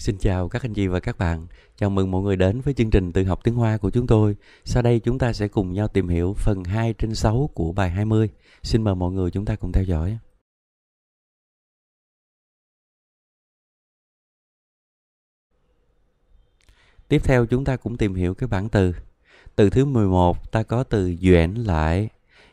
Xin chào các anh chị và các bạn. Chào mừng mọi người đến với chương trình tự học tiếng Hoa của chúng tôi. Sau đây chúng ta sẽ cùng nhau tìm hiểu phần 2 trên 6 của bài 20. Xin mời mọi người chúng ta cùng theo dõi. Tiếp theo chúng ta cũng tìm hiểu cái bảng từ. Từ thứ 11 ta có từ duyễn lại.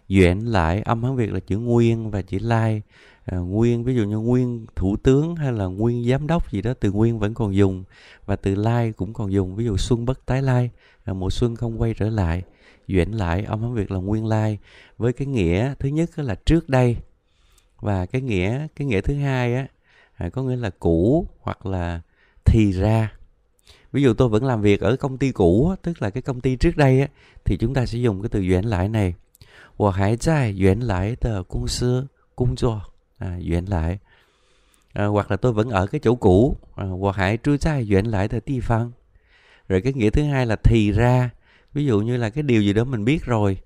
Duyễn lại âm Hán Việt là chữ nguyên và chữ lai. Like À, nguyên ví dụ như nguyên thủ tướng hay là nguyên giám đốc gì đó từ nguyên vẫn còn dùng và từ lai cũng còn dùng ví dụ xuân bất tái lai à, mùa xuân không quay trở lại duyễn lại ông hán việt là nguyên lai với cái nghĩa thứ nhất là trước đây và cái nghĩa cái nghĩa thứ hai á à, có nghĩa là cũ hoặc là thì ra ví dụ tôi vẫn làm việc ở công ty cũ tức là cái công ty trước đây á, thì chúng ta sẽ dùng cái từ duyễn lại này 我还在原来的公司工作。à, duyện lại à, hoặc là tôi vẫn ở cái chỗ cũ à, hoặc hãy trú sai duyện lại thời ti phân rồi cái nghĩa thứ hai là thì ra ví dụ như là cái điều gì đó mình biết rồi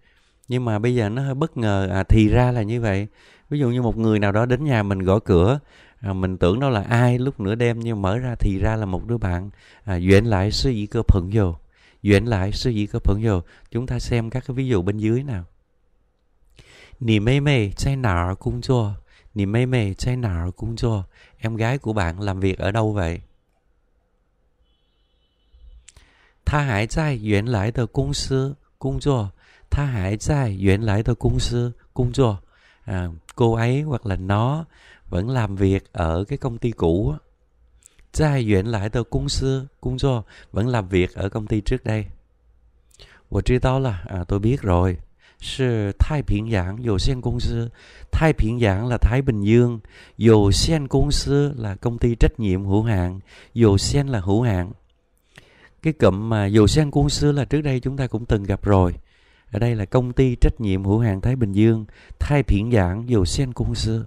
nhưng mà bây giờ nó hơi bất ngờ à, thì ra là như vậy ví dụ như một người nào đó đến nhà mình gõ cửa à, mình tưởng đó là ai lúc nửa đêm nhưng mở ra thì ra là một đứa bạn à, duyện lại suy nghĩ cơ phận vô duyện lại suy nghĩ cơ phận vô chúng ta xem các cái ví dụ bên dưới nào nì mê mê chai nở cung chua 你妹妹在哪儿工作? Em gái của bạn làm việc ở đâu vậy? 他还在原来的公司工作。他还在原来的公司工作。À, cô ấy hoặc là nó vẫn làm việc ở cái công ty cũ. Tại hiện lại tờ công sư, công do vẫn làm việc ở công ty trước đây. À, tôi biết rồi. 是太平洋有限公司，太平洋 là Thái Bình Dương, dầu sen công ty trách nhiệm hữu hạn, dầu là hữu hạn. Cái cụm mà dầu sen công 司 là trước đây chúng ta cũng từng gặp rồi. Ở đây là công ty trách nhiệm hữu hạn Thái Bình Dương, Thái Biển Giảng, dầu sen công 司.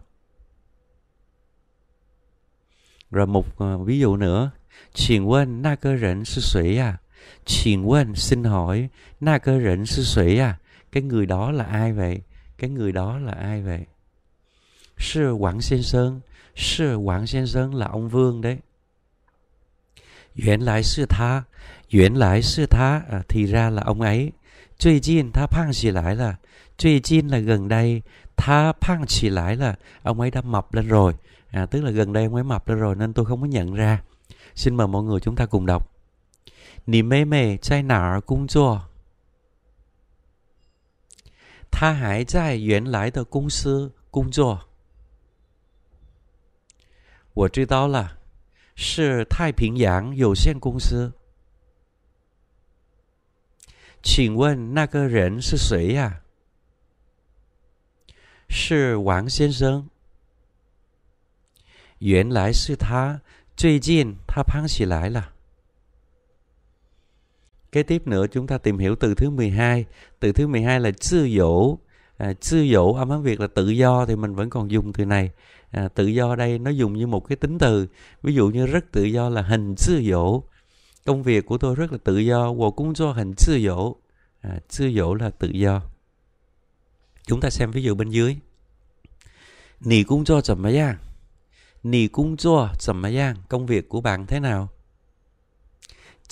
Rồi một uh, ví dụ nữa, chuyển quên na cơ rỉnh sư sủy à, chuyển quên xin hỏi na cơ rỉnh sư sủy à, cái người đó là ai vậy cái người đó là ai vậy sư quảng sen sơn sư quảng sen sơn là ông vương đấy Duyện lại sư tha Duyện lại sư tha à, Thì ra là ông ấy Truy Jin tha phang chỉ lại là Truy Jin là gần đây Tha phang chỉ lại là Ông ấy đã mập lên rồi à, Tức là gần đây ông ấy mập lên rồi Nên tôi không có nhận ra Xin mời mọi người chúng ta cùng đọc Nì mê mê chai nở cung chua 他还在原来的公司工作，我知道了，是太平洋有限公司。请问那个人是谁呀？是王先生。原来是他，最近他胖起来了。Kế tiếp nữa chúng ta tìm hiểu từ thứ 12. Từ thứ 12 là sư dỗ. À, sư dỗ âm hán Việt là tự do thì mình vẫn còn dùng từ này. À, tự do đây nó dùng như một cái tính từ. Ví dụ như rất tự do là hình sư dỗ. Công việc của tôi rất là tự do. Wo cũng do hình sư dỗ. À, sư dỗ là tự do. Chúng ta xem ví dụ bên dưới. Nì cũng cho chậm mà giang. Nì cũng cho chậm mà giang. Công việc của bạn thế nào?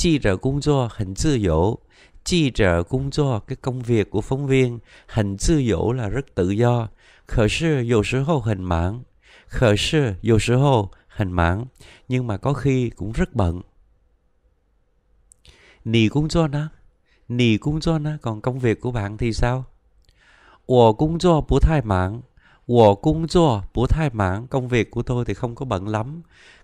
记者工作很自由记者工作 cái công việc của phóng viên hình tự do là rất tự do 可是有时候很忙可是有时候很忙 nhưng mà có khi cũng rất bận Nì cũng do nó Nì cũng công việc của bạn thì sao Wo cũng do bố thai mạng Wo cũng do bố thai mạng Công việc của tôi thì không có bận lắm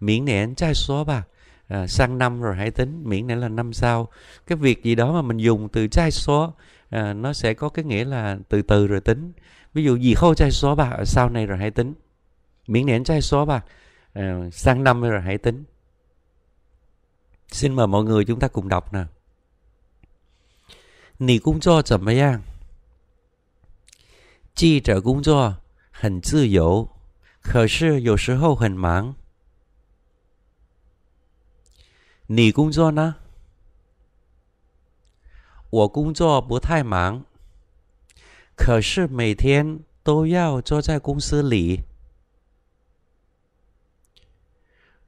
miễn nẻn trai số bà à, sang năm rồi hãy tính miễn nẻn là năm sau cái việc gì đó mà mình dùng từ trai số à, nó sẽ có cái nghĩa là từ từ rồi tính ví dụ gì khâu trai số bà sau này rồi hãy tính miễn nẻn trai số bà à, sang năm rồi hãy tính xin mời mọi người chúng ta cùng đọc nè Nì cũng cho chậm mấy an Chi trở cũng cho 很自由，可是有时候很忙。你工作呢？我工作不太忙，可是每天都要坐在公司里。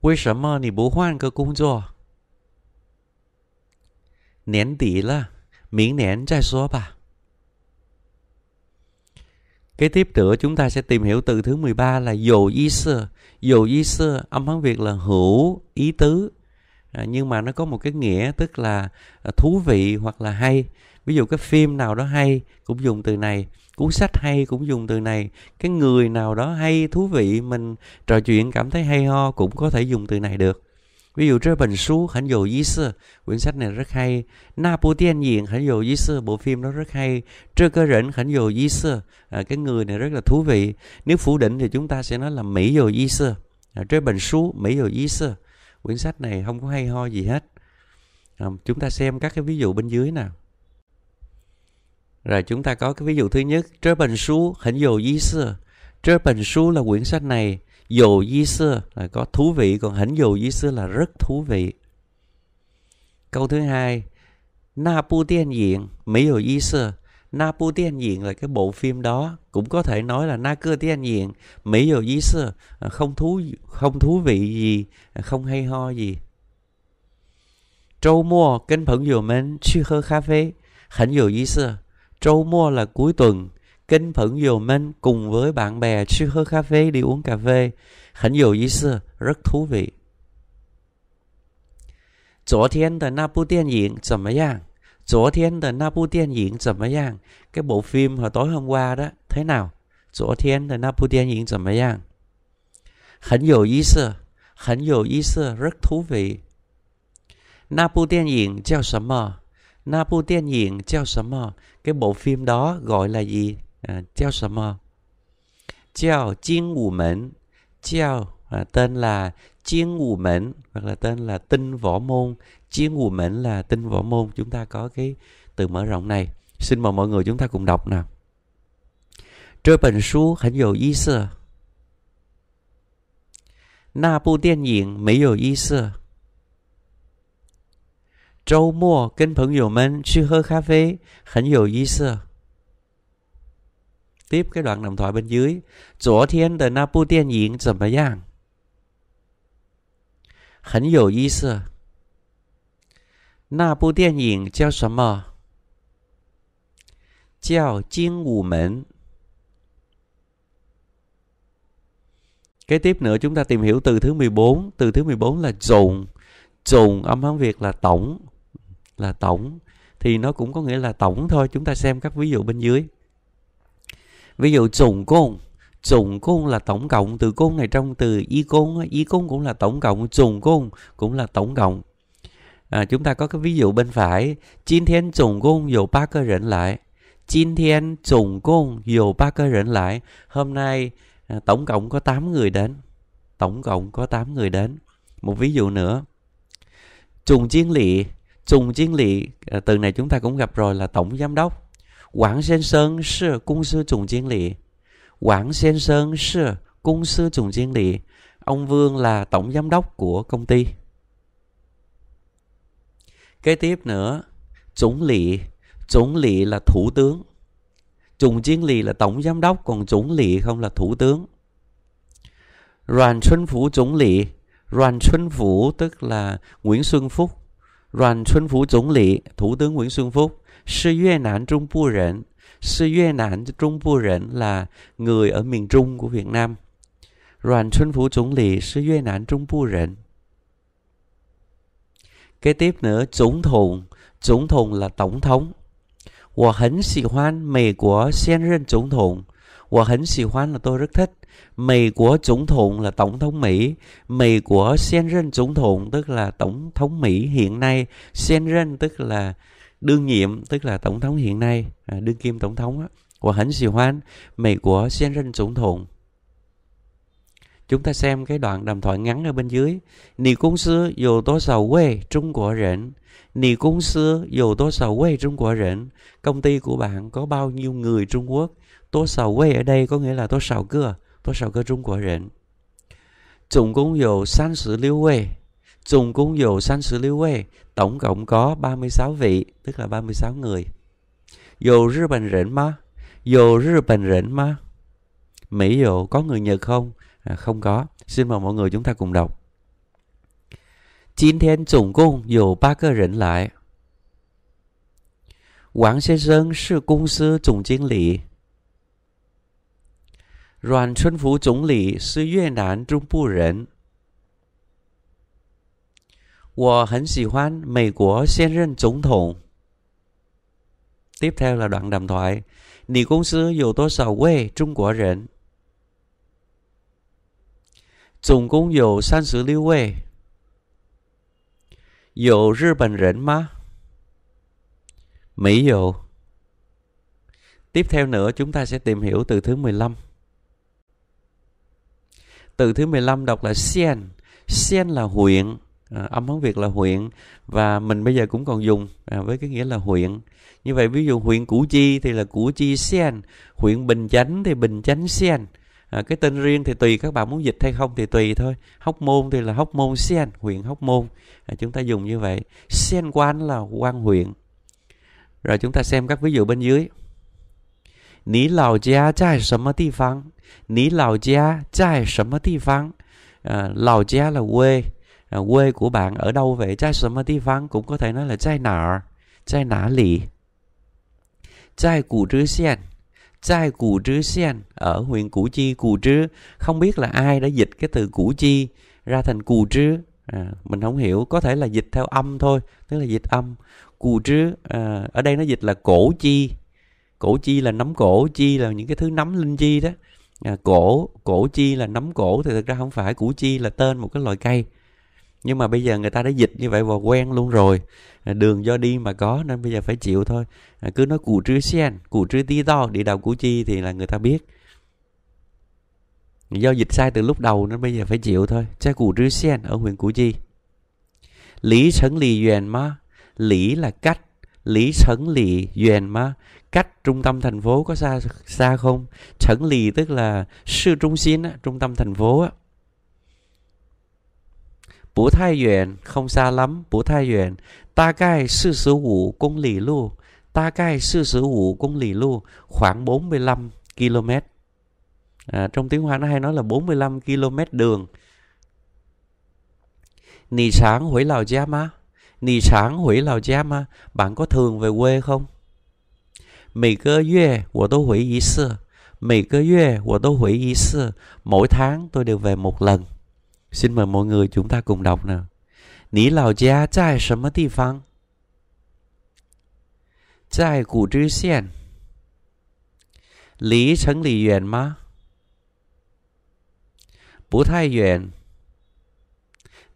为什么你不换个工作？年底了，明年再说吧。kế tiếp nữa chúng ta sẽ tìm hiểu từ thứ m ư là d ù i ý tư dồi ý tư âm hán g việt là hữu ý tứ. à, nhưng mà nó có một cái nghĩa tức là à, thú vị hoặc là hay ví dụ cái phim nào đó hay cũng dùng từ này cuốn sách hay cũng dùng từ này cái người nào đó hay thú vị mình trò chuyện cảm thấy hay ho cũng có thể dùng từ này được ví dụ bình xú trên quyển sách này rất hay na bộ tiên bộ phim nó rất hay trơ cơ rỉnh 很有意思 à, cái người này rất là thú vị nếu phủ định thì chúng ta sẽ nói là mỹ à, mỹ bình xú mỹ 有意思 à, trên bình 书 mỹ 有意思 quyển sách này không có hay ho gì hết à, chúng ta xem các cái ví dụ bên dưới nào. rồi chúng ta có cái ví dụ thứ nhất trơ bần su hẳn dồ di sư trơ bần su là quyển sách này dồ di sư là có thú vị còn hẳn dồ di sư là rất thú vị câu thứ hai na pu tiên diện mỹ dồ di sư Na Pu Tiên Diện là cái bộ phim đó cũng có thể nói là Na Cơ Tiên Diện mỹ dầu dí sơ à, không thú không thú vị gì à, không hay ho gì Trâu mua kênh phận dù mình chưa khơ cà phê hẳn dầu dí sơ Trâu mua là cuối tuần kênh phận dù mình cùng với bạn bè chưa khơ cà phê đi uống cà phê hẳn dầu dí sơ rất thú vị. vị 昨天的那部电影怎么样？昨天的那部电影怎么样？cái bộ phim hồi tối hôm qua đó thế nào? 昨天的那部电影怎么样？很有意思，很有意思，rất thú vị。那部电影叫什么？那部电影叫什么？cái bộ phim đó gọi là gì? À, 叫什么？叫精武门，叫 à, à, tên là Chiên Ngụ Mệnh hoặc là tên là Võ Môn chiến của mệnh là tinh võ môn chúng ta có cái từ mở rộng này xin mời mọi người chúng ta cùng đọc nào 这本书很有意思。那部电影没有意思。周末跟朋友们去喝咖啡很有意思。Tiếp cái đoạn đồng thoại bên dưới. 昨天的那部电影怎么样？很有意思。那部电影叫什么？叫《精武门》. Kế tiếp nữa chúng ta tìm hiểu từ thứ 14. Từ thứ 14 là dồn. Dồn âm Hán Việt là tổng. Là tổng. Thì nó cũng có nghĩa là tổng thôi. Chúng ta xem các ví dụ bên dưới. Ví dụ dồn côn. Dồn côn là tổng cộng. Từ côn này trong từ y côn. Y côn cũng là tổng cộng. Dồn côn cũng là tổng cộng à, chúng ta có cái ví dụ bên phải Jin thiên tổng cộng có ba cơ rảnh lại Jin thiên tổng cộng có ba cơ rảnh lại Hôm nay à, tổng cộng có 8 người đến Tổng cộng có 8 người đến Một ví dụ nữa Trùng chiến lị Trùng chiến lị à, Từ này chúng ta cũng gặp rồi là tổng giám đốc Quảng Sen Sơn sư cung sư trùng chiến lị Quảng Sen Sơn sư cung sư trùng chiến lị Ông Vương là tổng giám đốc của công ty Kế tiếp nữa, Tổng lý, Tổng lý là thủ tướng. Trung chiến lý là tổng giám đốc, còn Tổng lý không là thủ tướng. Đoàn Xuân Phủ Tổng lý, Đoàn Xuân Phủ tức là Nguyễn Xuân Phúc. Đoàn Xuân Phủ Tổng lý, Thủ tướng Nguyễn Xuân Phúc, Sư Yue Nạn Trung Bù Rện. Sư Yue Nạn Trung Bù Rện là người ở miền Trung của Việt Nam. Đoàn Xuân Phủ Tổng lý, Sư Yue Nạn Trung Bù Rện. Kế tiếp nữa, tổng thống, tổng thống là tổng thống. 我很喜欢美国现任总统。我很喜欢 là tôi rất thích. Mỹ của tổng thống là tổng thống Mỹ. Mỹ của sen rên tổng thống tức là tổng thống Mỹ hiện nay. Sen rên tức là đương nhiệm tức là tổng thống hiện nay, à, đương kim tổng thống á. Và hẳn xì Mỹ của sen rên tổng thống. Chúng ta xem cái đoạn đàm thoại ngắn ở bên dưới. Nì cũng sư dù tố sầu quê Trung Quốc rỉnh. Nì cũng sư dù tố sầu quê Trung Quốc rỉnh. Công ty của bạn có bao nhiêu người Trung Quốc? Tố sầu quê ở đây có nghĩa là tố sầu cơ. Tố sầu cơ Trung Quốc rỉnh. Tổng cũng dù san sử lưu quê. Tổng cũng dù san sử lưu quê. Tổng cộng có 36 vị, tức là 36 người. Dù Nhật Bản rỉnh mà? Dù Nhật Bản rỉnh mà? Mỹ dù có người Nhật không? À, không có xin mời mọi người chúng ta cùng đọc chín thiên cung dù ba Tổng 今天总共有八个人来。王先生是公司总经理，阮春福总理是越南中部人。我很喜欢美国现任总统。Tiếp theo là đoạn đàm thoại. Nị công sư có bao nhiêu người Trung Quốc? 总共有三十六位。有日本人吗？Mỹ dụ. Tiếp theo nữa chúng ta sẽ tìm hiểu từ thứ 15. Từ thứ 15 đọc là sen. Sen là huyện, à, âm hán Việt là huyện và mình bây giờ cũng còn dùng à, với cái nghĩa là huyện. Như vậy ví dụ huyện Củ Chi thì là Củ Chi sen, huyện Bình Chánh thì Bình Chánh sen à, cái tên riêng thì tùy các bạn muốn dịch hay không thì tùy thôi hóc môn thì là hóc môn sen huyện hóc môn à, chúng ta dùng như vậy sen quan là quan huyện rồi chúng ta xem các ví dụ bên dưới Ní lão gia tại sầm mà địa phương Ní lão gia tại sầm mà địa phương à, gia là quê à, Quê của bạn ở đâu vậy Tại sầm mà địa phương cũng có thể nói là tại nả Tại nả lì Tại cụ trứ xiên Sai Cù Trứ sen ở huyện Củ Chi, Cù Trứ. Không biết là ai đã dịch cái từ Củ Chi ra thành Cù Trứ. À, mình không hiểu, có thể là dịch theo âm thôi, tức là dịch âm. Cù Trứ, à, ở đây nó dịch là Cổ Chi. Cổ Chi là nấm cổ, Chi là những cái thứ nấm linh chi đó. À, cổ, cổ chi là nấm cổ thì thực ra không phải, củ chi là tên một cái loại cây nhưng mà bây giờ người ta đã dịch như vậy vào quen luôn rồi à, đường do đi mà có nên bây giờ phải chịu thôi à, cứ nói củ trứ sen củ trứ tí to địa đạo củ chi thì là người ta biết do dịch sai từ lúc đầu nên bây giờ phải chịu thôi cha củ trứ sen ở huyện củ chi lý sấn lì duyên mà lý là cách lý sấn lì duyên mà cách trung tâm thành phố có xa xa không sấn lì tức là sư trung trung tâm thành phố á 不太远，không xa lắm, 不太远，大概四十五公里路，大概四十五公里路 khoảng 45 km. À, trong tiếng Hoa nó hay nói là 45 km đường. Nì sáng hủy Lào Gia Ma. Nì sáng hủy Lào Gia Ma. Bạn có thường về quê không? Mì cơ yue, của tôi hủy ý sư. Mì cơ yue, của tôi hủy ý sư. Mỗi tháng tôi đều về một lần. xin mời mọi người chúng ta cùng đọc nào。你老家在什么地方？在古之县。离城里远吗？不太远，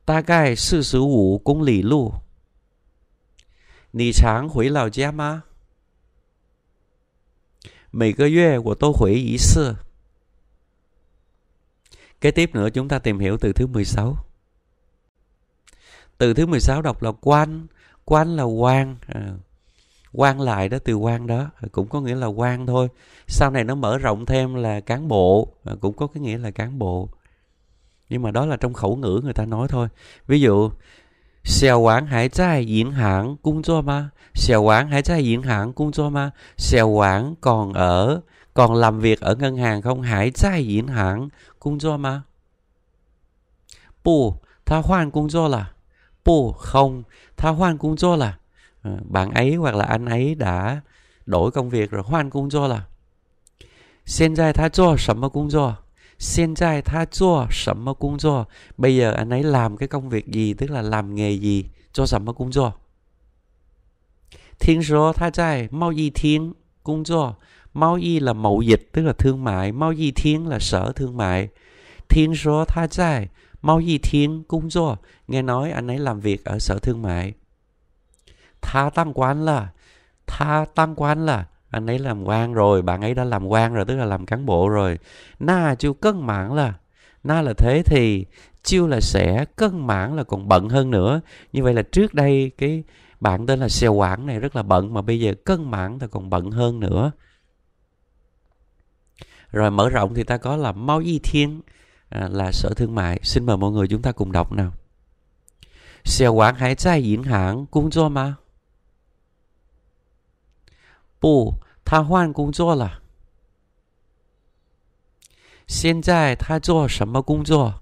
大概四十五公里路。你常回老家吗？每个月我都回一次。Kế tiếp nữa chúng ta tìm hiểu từ thứ 16. Từ thứ 16 đọc là quan, quan là quan. À, quan lại đó từ quan đó à, cũng có nghĩa là quan thôi. Sau này nó mở rộng thêm là cán bộ, à, cũng có cái nghĩa là cán bộ. Nhưng mà đó là trong khẩu ngữ người ta nói thôi. Ví dụ xeo quán hải trai diễn hãng cung cho ma Xèo quán hải trai diễn hãng cung cho ma Xèo quán còn ở còn làm việc ở ngân hàng không? Hãy tại ngân hàng công do mà? Bù, tha hoàn công do là. Bù, không, tha hoàn công do là. Ờ, bạn ấy hoặc là anh ấy đã đổi công việc rồi hoàn công do là. Hiện tại tha cho sắm công do? Hiện tại tha cho sắm công do? Bây giờ anh ấy làm cái công việc gì, tức là làm nghề gì cho sắm công do? Thiên số tha tại mao y thiên công do 猫易 là mậu dịch tức là thương mại 猫易 thiên là sở thương mại thiên số tha dài Mao Di Thiên cũng do nghe nói anh ấy làm việc ở sở thương mại. Tha tăng quan là tha tăng quan là anh ấy làm quan rồi, bạn ấy đã làm quan rồi, tức là làm cán bộ rồi. Na chưa cân mãn là na là thế thì chưa là sẽ cân mãn là còn bận hơn nữa. Như vậy là trước đây cái bạn tên là Xèo Quảng này rất là bận mà bây giờ cân mãn là còn bận hơn nữa rồi mở rộng thì ta có là Mao Y Thiên à, là sở thương mại xin mời mọi người chúng ta cùng đọc nào Sở quản hãy tại yến hàng công 作吗 Bù, ta hoan công 作了现在他做什么工作？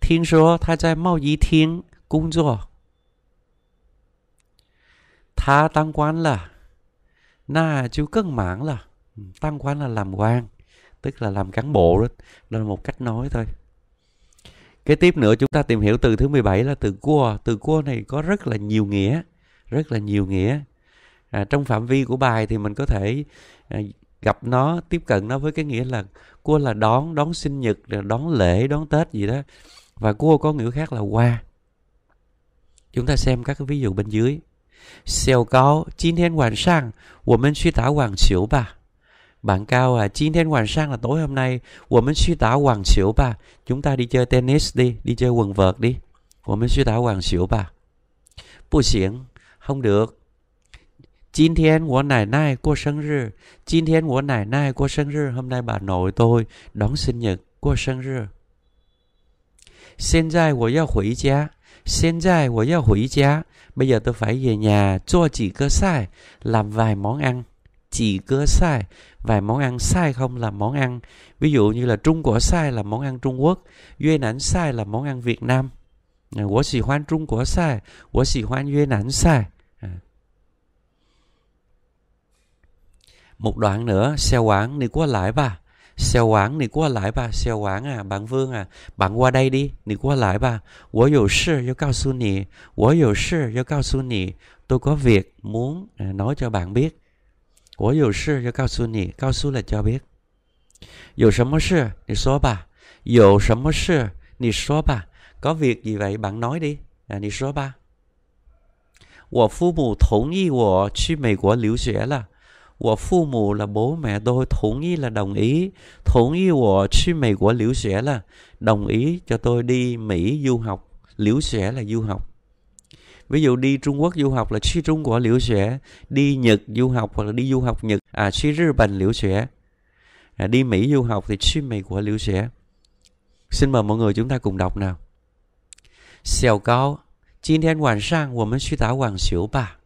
听说他在贸易厅工作。他当官了。chú 那就更 mãn là tăng quan là làm quan tức là làm cán bộ đó đó là một cách nói thôi kế tiếp nữa chúng ta tìm hiểu từ thứ 17 là từ cua từ cua này có rất là nhiều nghĩa rất là nhiều nghĩa à, trong phạm vi của bài thì mình có thể à, gặp nó tiếp cận nó với cái nghĩa là cua là đón đón sinh nhật đón lễ đón tết gì đó và cua có nghĩa khác là qua chúng ta xem các cái ví dụ bên dưới 小高，今天晚上我们去打网球吧。Bạn Cao à, 今天晚上 là tối hôm nay, tôi mình suy tả hoàng chiếu ba. Chúng ta đi chơi tennis đi, đi chơi quần vợt đi. Tôi mình suy tả hoàng chiếu ba. Bù xiển, không được. Chín thiên của nải nai cô sinh rư. Chín thiên của nải nai cô sinh rư. Hôm nay bà nội tôi đón sinh nhật cô sinh rư. Xin dài của giao hủy giá. Hiện Bây giờ tôi phải về nhà, chua chỉ cơ sai, làm vài món ăn. Chỉ cơ sai, vài món ăn sai không là món ăn. Ví dụ như là Trung Quốc sai là món ăn Trung Quốc, Việt Nam sai là món ăn Việt Nam. sĩ sĩ hoan hoan trung quốc sai, sai. một đoạn nữa, xe quán đi qua lại bà xeo quán nì qua lại bà xeo quán à bạn vương à bạn qua đây đi nì qua lại bà wǒ yǒu shì yǒu gao su nì wǒ yǒu shì yǒu gao su nì tôi có việc muốn à, nói cho bạn biết wǒ yǒu shì yǒu gao su nì gao su là cho biết yǒu shéng mǒ shì nì suó bà yǒu shéng mǒ shì nì suó bà có việc gì vậy bạn nói đi à, nì suó bà 我父母同意我去美国留学了。我父母 là bố mẹ tôi thống ý là đồng ý thống ý của của mày liễu là đồng ý cho tôi đi Mỹ du học liễu sẽ là du học ví dụ đi Trung Quốc du học là suy Trung của liễu sẽ đi Nhật du học hoặc là đi du học Nhật à suy Nhật Bản liễu sẽ à, đi Mỹ du học thì suy mày của liễu sẽ xin mời mọi người chúng ta cùng đọc nào Xiao Cao, 今天晚上我们去打网球吧。今天晚上我们去打网球吧。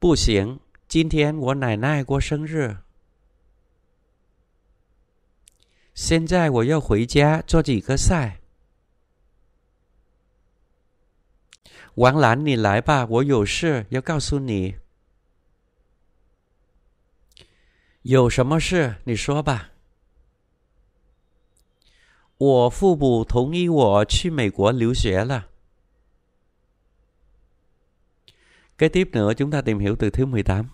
不行，今天我奶奶过生日。现在我要回家做几个菜。王兰，你来吧，我有事要告诉你。有什么事？你说吧。我父母同意我去美国留学了。Kế tiếp nữa chúng ta tìm hiểu từ thứ 18.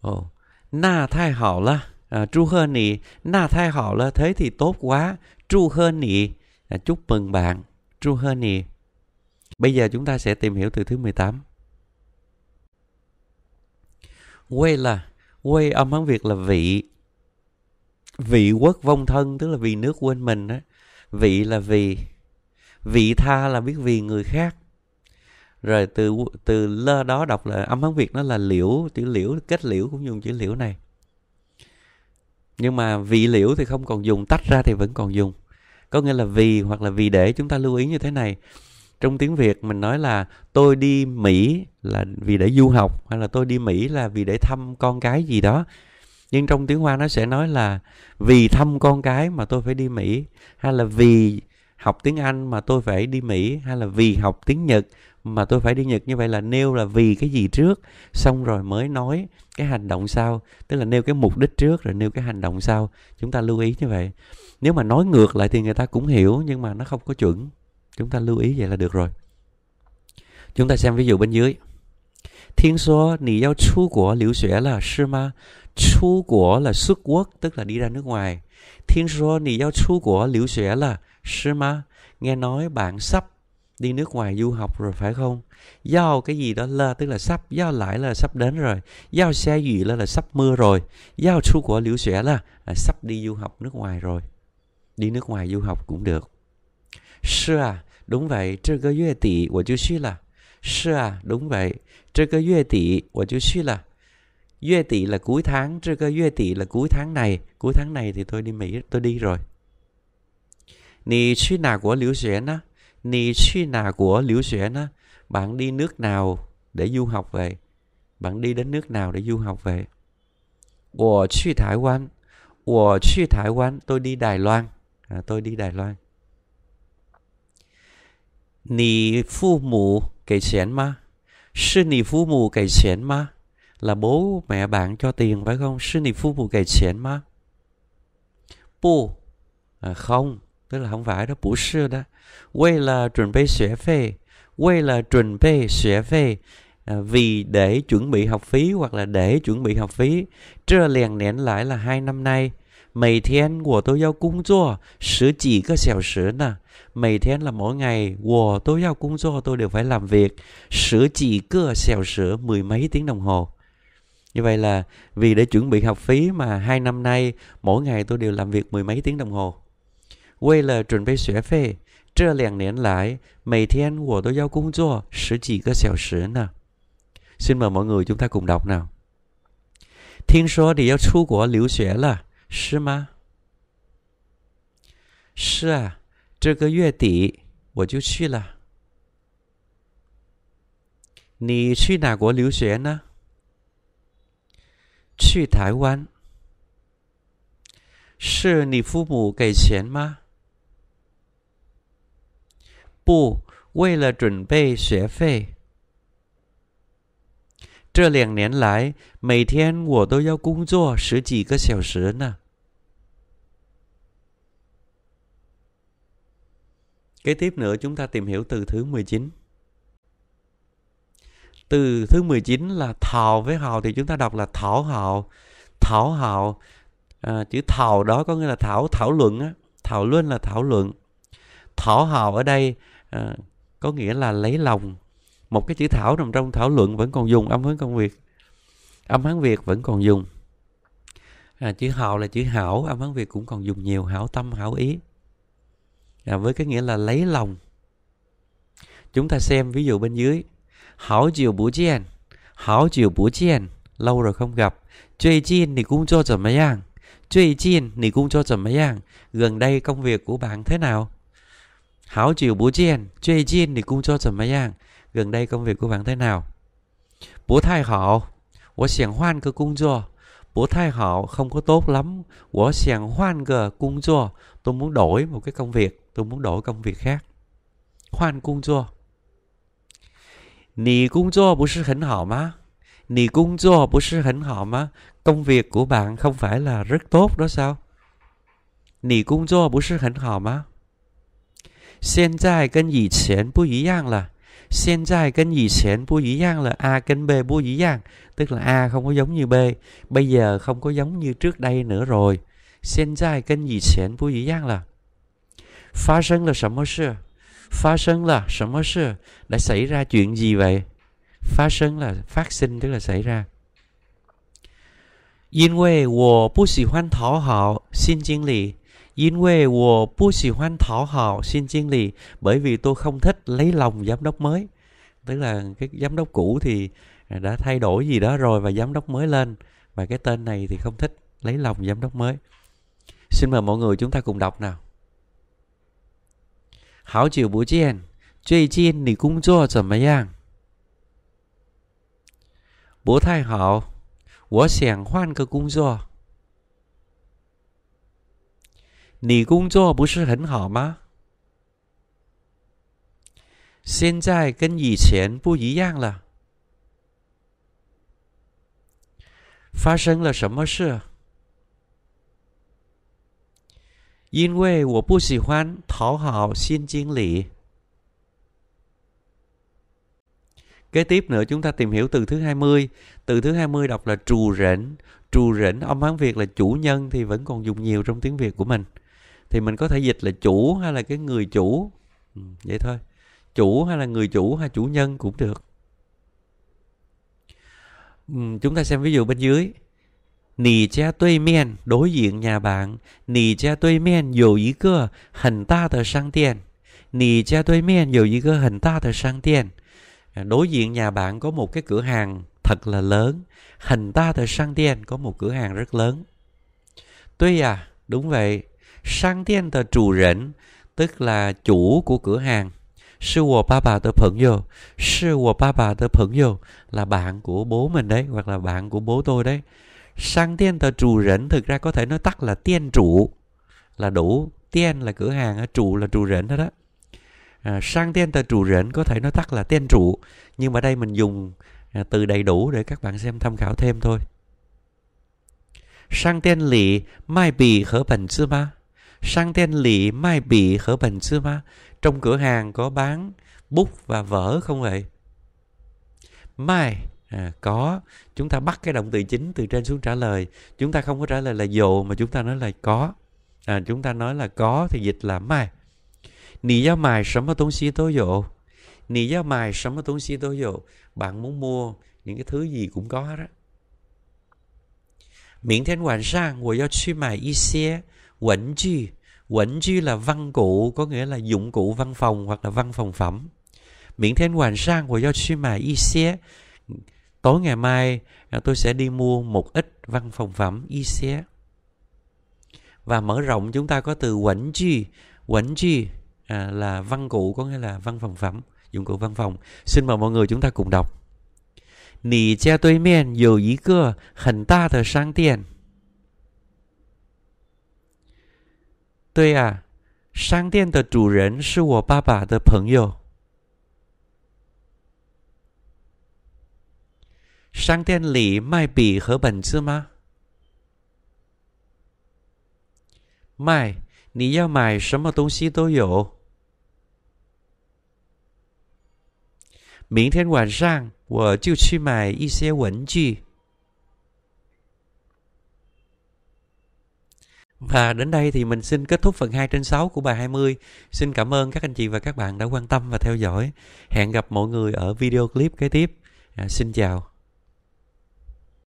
Ồ, na thay hảo là à, chu hơn nị, na thay hảo là thế thì tốt quá, chu hơn nị, à, chúc mừng bạn, chu hơn nị. Bây giờ chúng ta sẽ tìm hiểu từ thứ 18. Quê là, quê âm Hán Việt là vị. Vị quốc vong thân, tức là vì nước quên mình. Á. Vị là vì, vị tha là biết vì người khác rồi từ từ lơ đó đọc là âm hán việt nó là liễu chữ liễu kết liễu cũng dùng chữ liễu này nhưng mà vị liễu thì không còn dùng tách ra thì vẫn còn dùng có nghĩa là vì hoặc là vì để chúng ta lưu ý như thế này trong tiếng việt mình nói là tôi đi mỹ là vì để du học hay là tôi đi mỹ là vì để thăm con cái gì đó nhưng trong tiếng hoa nó sẽ nói là vì thăm con cái mà tôi phải đi mỹ hay là vì học tiếng Anh mà tôi phải đi Mỹ hay là vì học tiếng Nhật mà tôi phải đi Nhật như vậy là nêu là vì cái gì trước xong rồi mới nói cái hành động sau tức là nêu cái mục đích trước rồi nêu cái hành động sau chúng ta lưu ý như vậy nếu mà nói ngược lại thì người ta cũng hiểu nhưng mà nó không có chuẩn chúng ta lưu ý vậy là được rồi chúng ta xem ví dụ bên dưới Thiên số nì giao chu của liễu xuyẻ là sư ma Chu của là xuất quốc tức là đi ra nước ngoài Thiên số nì giao chu của liễu xuyẻ là Shima, nghe nói bạn sắp đi nước ngoài du học rồi phải không? Giao cái gì đó là tức là sắp, giao lại là sắp đến rồi. Giao xe gì là là sắp mưa rồi. Giao chú của liễu xẻ là, là sắp đi du học nước ngoài rồi. Đi nước ngoài du học cũng được. Sư à, đúng vậy, trơ cơ yue tỷ, của chú suy là. Sư à, đúng vậy, trơ cơ yue tỷ, của chú suy là. Yue tỷ là cuối tháng, trơ cơ yue tỷ là cuối tháng này. Cuối tháng này thì tôi đi Mỹ, tôi đi rồi. Nì suy nà của liễu xuyển á. Nì suy nà của liễu xuyển á. Bạn đi nước nào để du học về? Bạn đi đến nước nào để du học về? Wo Tôi đi Đài Loan. À, tôi đi Đài Loan. Nì phu mù kể xuyển bố mẹ bạn cho tiền phải không? Sư nì à, không tức là không phải đó, 不是的。为了准备学费，为了准备学费, à, vì để chuẩn bị học phí hoặc là để chuẩn bị học phí. Trưa liền nén lại là hai năm nay. Mấy thiên của tôi giao cung chua, sứ chỉ có xẻo sứ nè. Mấy thiên là mỗi ngày của tôi giao cung chua tôi đều phải làm việc. Sứ chỉ cơ xẻo sứ mười mấy tiếng đồng hồ. Như vậy là vì để chuẩn bị học phí mà hai năm nay mỗi ngày tôi đều làm việc mười mấy tiếng đồng hồ 为了准备学费，这两年来每天我都要工作十几个小时呢。Xin m mọi người chúng ta cùng đọc nào. 听说你要出国留学了，是吗？是啊，这个月底我就去了。你去哪国留学呢？去台湾。是你父母给钱吗？不为了准备学费。这两年来，每天我都要工作十几个小时呢。Kế tiếp nữa chúng ta tìm hiểu từ thứ mười chín. Từ thứ mười chín là thảo với hào thì chúng ta đọc là thảo hào. Thảo hào, à, chữ thảo đó có nghĩa là thảo thảo luận á. Thảo luận là thảo luận. Thảo hào ở đây à, có nghĩa là lấy lòng một cái chữ thảo nằm trong thảo luận vẫn còn dùng âm Hán công Việt âm Hán Việt vẫn còn dùng à, chữ hào là chữ hảo âm Hán Việt cũng còn dùng nhiều hảo tâm hảo ý à, với cái nghĩa là lấy lòng chúng ta xem ví dụ bên dưới hảo chiều bố chiên hảo chiều bố chiên lâu rồi không gặp chơi chiên thì cũng cho chẳng mấy Chơi chiên thì cũng cho chẳng mấy Gần đây công việc của bạn thế nào? Háo chịu bố chèn, chơi chiên thì cũng cho trầm máy hàng. Gần đây công việc của bạn thế nào? Bố thai hảo, bố sẻng hoan cơ cung cho. Bố thai hảo không có tốt lắm, bố sẻng hoan cơ cung cho. Tôi muốn đổi một cái công việc, tôi muốn đổi công việc khác. Hoan cung cho. Nì cung cho bố sư hẳn hảo mà. Nì cung cho bố sư hẳn hảo mà. Công việc của bạn không phải là rất tốt đó sao? Nì cung cho bố sư hẳn hảo mà. 现在跟以前不一样了。Hiện tại bu dĩ giang là A Tức là A không có giống như B Bây giờ không có giống như trước đây nữa rồi Hiện tại Phá sinh là sấm sự Phá sinh là sấm sự Đã xảy ra chuyện gì vậy Phá sinh là phát sinh tức là xảy ra Yên quê wo bu xì hoan thảo hảo Xin chính lý 因为我不喜欢 thảo hảo xin 经 lý bởi vì tôi không thích lấy lòng giám đốc mới tức là cái giám đốc cũ thì đã thay đổi gì đó rồi và giám đốc mới lên và cái tên này thì không thích lấy lòng giám đốc mới xin mời mọi người chúng ta cùng đọc nào hảo chiều bố chiên Chơi chiên nì cung chua chuẩn mấy yang Bố thai hảo Wo xiang hoan cơ cung chua 你工作不是很好吗？现在跟以前不一样了。发生了什么事？因为我不喜欢讨好新经理。Kế tiếp nữa chúng ta tìm hiểu từ thứ 20. Từ thứ 20 đọc là trù rỉnh. Trù rỉnh âm Hán Việt là chủ nhân thì vẫn còn dùng nhiều trong tiếng Việt của mình thì mình có thể dịch là chủ hay là cái người chủ ừ, vậy thôi chủ hay là người chủ hay chủ nhân cũng được ừ, chúng ta xem ví dụ bên dưới Nì cha tuy men đối diện nhà bạn Nì cha tuy men dù ý cơ hẳn ta tờ sang tiền Nì cha tuy men dù ý cơ hẳn ta tờ sang tiền à, Đối diện nhà bạn có một cái cửa hàng thật là lớn hình ta tờ sang tiền có một cửa hàng rất lớn Tuy à, đúng vậy 商店的主人 tức là chủ của cửa hàng. là bạn của bố mình đấy hoặc là bạn của bố tôi đấy. Sang thực ra có thể nói tắt là tiên chủ là đủ tiên là cửa hàng chủ là chủ rẫn đó đó à, sang tiên tờ trụ rẫn có thể nói tắt là tiên chủ, nhưng mà đây mình dùng à, từ đầy đủ để các bạn xem tham khảo thêm thôi sang tiên lì mai bì khở bẩn chứ ma sang tên lị mai bị khở bình xưa ma. Trong cửa hàng có bán bút và vở không vậy? Mai à, có. Chúng ta bắt cái động từ chính từ trên xuống trả lời. Chúng ta không có trả lời là dồ mà chúng ta nói là có. À, chúng ta nói là có thì dịch là mai. Nì giáo mài sắm ở tốn xí tối dộ. Nì giáo mài sắm ở tốn xí tối dộ. Bạn muốn mua những cái thứ gì cũng có hết á. Miễn thiên hoàn sang, của do truy mài y xe. Quẩn chi Quẩn chi là văn cụ Có nghĩa là dụng cụ văn phòng hoặc là văn phòng phẩm Miễn thiên hoàn sang của giao sư mà y xé Tối ngày mai à, tôi sẽ đi mua một ít văn phòng phẩm y xé Và mở rộng chúng ta có từ quẩn chi Quẩn chi à, là văn cụ có nghĩa là văn phòng phẩm Dụng cụ văn phòng Xin mời mọi người chúng ta cùng đọc Nì cha tôi men dù ý cơ hình ta 对啊，商店的主人是我爸爸的朋友。商店里卖笔和本子吗？卖，你要买什么东西都有。明天晚上我就去买一些文具。Và đến đây thì mình xin kết thúc phần 2 trên 6 của bài 20. Xin cảm ơn các anh chị và các bạn đã quan tâm và theo dõi. Hẹn gặp mọi người ở video clip kế tiếp. À, xin chào.